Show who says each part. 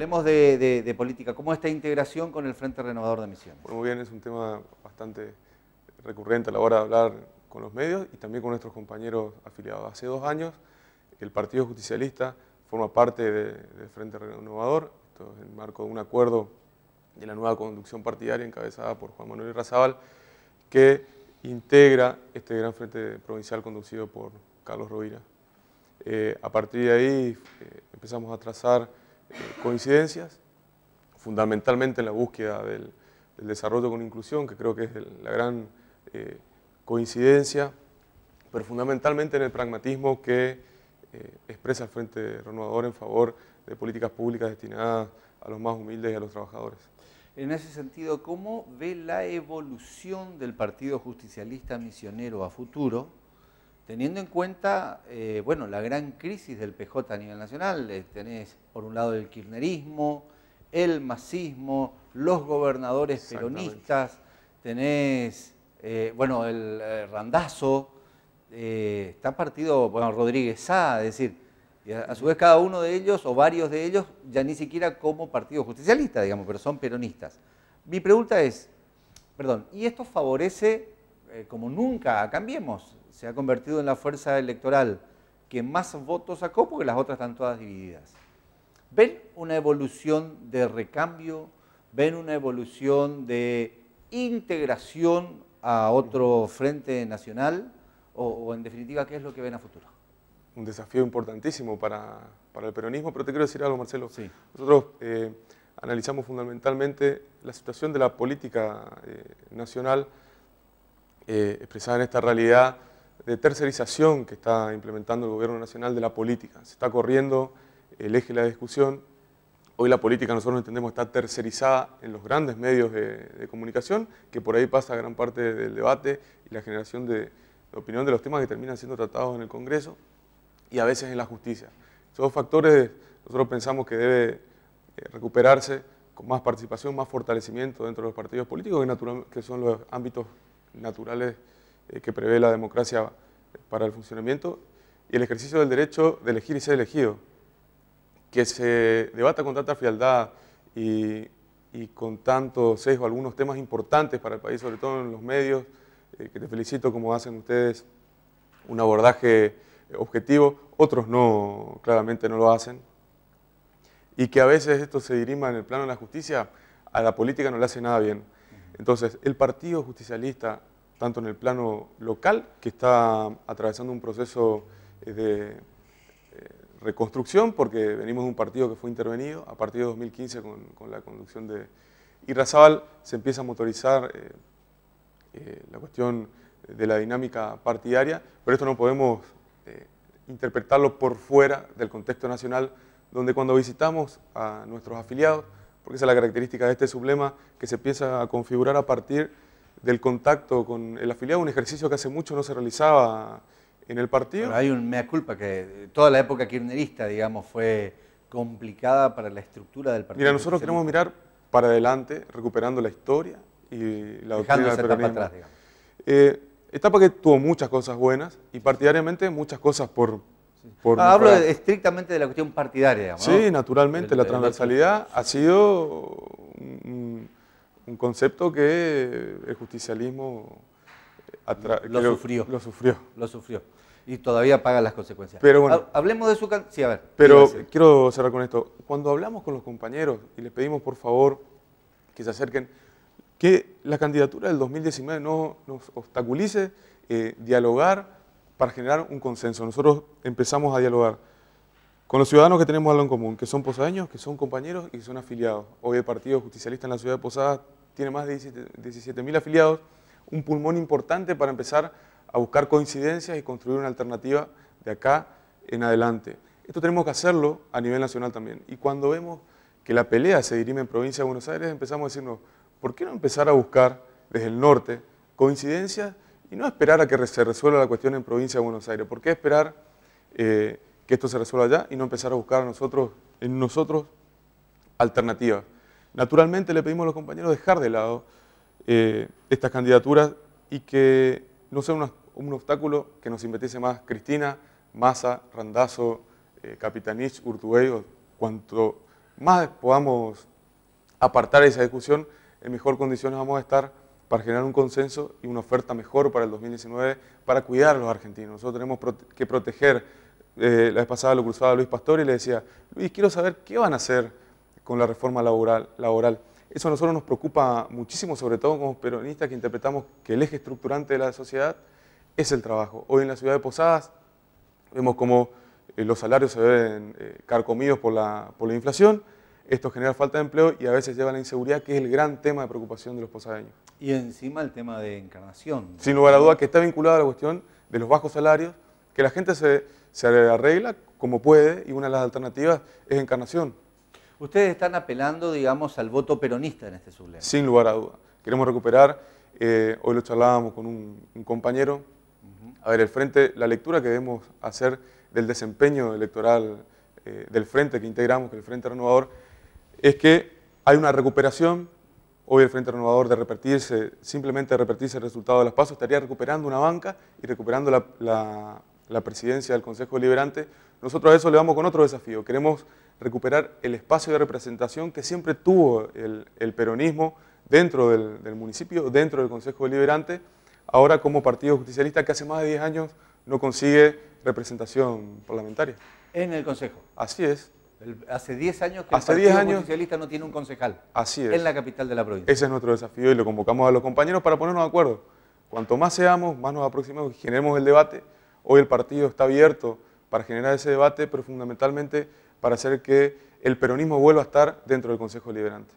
Speaker 1: Hablemos de, política. ¿Cómo esta integración con el Frente Renovador de Misiones?
Speaker 2: muy bien, es un tema bastante recurrente a la hora de hablar con los medios y también con nuestros compañeros afiliados. Hace dos años el Partido Justicialista forma parte del Frente Renovador, esto es en marco de un acuerdo de la nueva conducción partidaria encabezada por Juan Manuel Irrazábal, que integra este gran frente provincial conducido por Carlos Rovira. Eh, a partir de ahí eh, empezamos a trazar coincidencias, fundamentalmente en la búsqueda del, desarrollo con inclusión, que creo que es la gran eh, coincidencia, pero fundamentalmente en el pragmatismo que eh, expresa el Frente Renovador en favor de políticas públicas destinadas a los más humildes y a los trabajadores.
Speaker 1: En ese sentido, ¿cómo ve la evolución del Partido Justicialista Misionero a futuro? teniendo en cuenta, eh, bueno, la gran crisis del PJ a nivel nacional. Eh, tenés, por un lado, el kirchnerismo, el masismo, los gobernadores peronistas, tenés, eh, bueno, el randazo, está partido, bueno, Rodríguez a es decir, y a, a, su vez cada uno de ellos, o varios de ellos, ya ni siquiera como partido justicialista, digamos, pero son peronistas. Mi pregunta es, perdón, ¿y esto favorece como nunca Cambiemos? se ha convertido en la fuerza electoral que más votos sacó porque las otras están todas divididas. Ven una evolución de recambio, ven una evolución de integración a otro frente nacional o, en
Speaker 2: definitiva qué es lo que ven a futuro. Un desafío importantísimo para, el peronismo, pero te quiero decir algo, Marcelo. Nosotros eh, analizamos fundamentalmente la situación de la política eh, nacional eh, expresada en esta realidad de tercerización que está implementando el Gobierno Nacional de la política. Se está corriendo el eje de la discusión. Hoy la política nosotros entendemos está tercerizada en los grandes medios de, comunicación, que por ahí pasa gran parte del debate y la generación de, opinión de los temas que terminan siendo tratados en el Congreso y a veces en la justicia. Esos dos factores, nosotros pensamos que debe eh, recuperarse con más participación, más fortalecimiento dentro de los partidos políticos, que son los ámbitos naturales eh, que prevé la democracia para el funcionamiento, y el ejercicio del derecho de elegir y ser elegido, que se debata con tanta frialdad y, con tanto sesgo algunos temas importantes para el país, sobre todo en los medios, eh, que te felicito como hacen ustedes un abordaje objetivo, otros no, claramente no lo hacen, y que a veces esto se dirima en el plano de la justicia, a la política no le hace nada bien. Entonces, el Partido Justicialista tanto en el plano local, que está atravesando un proceso eh, de eh, reconstrucción, porque venimos de un partido que fue intervenido a partir de 2015 con, la conducción de Irrazabal, se empieza a motorizar eh, la cuestión de la dinámica partidaria, pero esto no podemos interpretarlo por fuera del contexto nacional, donde cuando visitamos a nuestros afiliados, porque esa es la característica de este sublema, que se empieza a configurar a partir del contacto con el afiliado, un ejercicio que hace mucho no se realizaba en el partido. hay un mea culpa que eh, toda la época kirchnerista, digamos, fue
Speaker 1: complicada para la estructura
Speaker 2: del partido. Mira, nosotros queremos mirar para adelante, recuperando la historia y la Dejando doctrina etapa atrás, digamos. Eh, etapa que tuvo muchas cosas buenas y partidariamente muchas cosas por, por ah, hablo estrictamente de la cuestión partidaria. digamos. Sí, naturalmente, la transversalidad ha sido un concepto que el justicialismo eh, lo sufrió.
Speaker 1: Lo sufrió. Y todavía paga las consecuencias. Pero bueno, Hablemos de su Sí, a ver. Pero
Speaker 2: quiero cerrar con esto. Cuando hablamos con los compañeros y les pedimos por favor que se acerquen, que la candidatura del 2019 no nos obstaculice eh, dialogar para generar un consenso. Nosotros empezamos a dialogar con los ciudadanos que tenemos algo en común, que son posadeños, que son compañeros y que son afiliados. Hoy el Partido Justicialista en la ciudad de Posadas tiene más de 17.000 afiliados, un pulmón importante para empezar a buscar coincidencias y construir una alternativa de acá en adelante. Esto tenemos que hacerlo a nivel nacional también. Y cuando vemos que la pelea se dirime en provincia de Buenos Aires, empezamos a decirnos, ¿por qué no empezar a buscar desde el norte coincidencias y no esperar a que se resuelva la cuestión en provincia de Buenos Aires? ¿Por qué esperar... Eh, que esto se resuelva ya y no empezar a buscar nosotros, en nosotros alternativas. Naturalmente le pedimos a los compañeros dejar de lado eh, estas candidaturas y que no sea un obstáculo que nos impetice más Cristina, Massa, Randazo, eh, Capitanich, Urtubey, cuanto más podamos apartar esa discusión, en mejor condiciones vamos a estar para generar un consenso y una oferta mejor para el 2019, para cuidar a los argentinos. Nosotros tenemos que proteger eh, la vez pasada lo cruzaba Luis Pastor y le decía, Luis, quiero saber qué van a hacer con la reforma laboral. laboral. Eso a nosotros nos preocupa muchísimo, sobre todo como peronistas que interpretamos que el eje estructurante de la sociedad es el trabajo. Hoy en la ciudad de Posadas vemos como eh, los salarios se ven eh, carcomidos por la, por la inflación, esto genera falta de empleo y a veces lleva a la inseguridad, que es el gran tema de preocupación de los posadeños. Y encima el tema de encarnación. Sin lugar a duda que está vinculado a la cuestión de los bajos salarios, que la gente se, se arregla como puede y una de las alternativas es encarnación. Ustedes están
Speaker 1: apelando, digamos, al voto peronista en este subleve.
Speaker 2: Sin lugar a duda. Queremos recuperar, eh, hoy lo charlábamos con un, compañero, a ver, el frente, la lectura que debemos hacer del desempeño electoral eh, del frente que integramos, que el Frente Renovador, es que hay una recuperación, hoy el Frente Renovador de repetirse, simplemente de repetirse el resultado de las pasos, estaría recuperando una banca y recuperando la la presidencia del Consejo Liberante, nosotros a eso le vamos con otro desafío. Queremos recuperar el espacio de representación que siempre tuvo el, peronismo dentro del, municipio, dentro del Consejo Deliberante, ahora como partido justicialista que hace más de 10 años no consigue representación parlamentaria.
Speaker 1: En el Consejo. Así es. hace 10 años que el Partido Justicialista
Speaker 2: no tiene un concejal. Así es. En la capital de la provincia. Ese es nuestro desafío y lo convocamos a los compañeros para ponernos de acuerdo. Cuanto más seamos, más nos aproximamos y generemos el debate, Hoy el partido está abierto para generar ese debate, pero fundamentalmente para hacer que el peronismo vuelva a estar dentro del Consejo Liberante.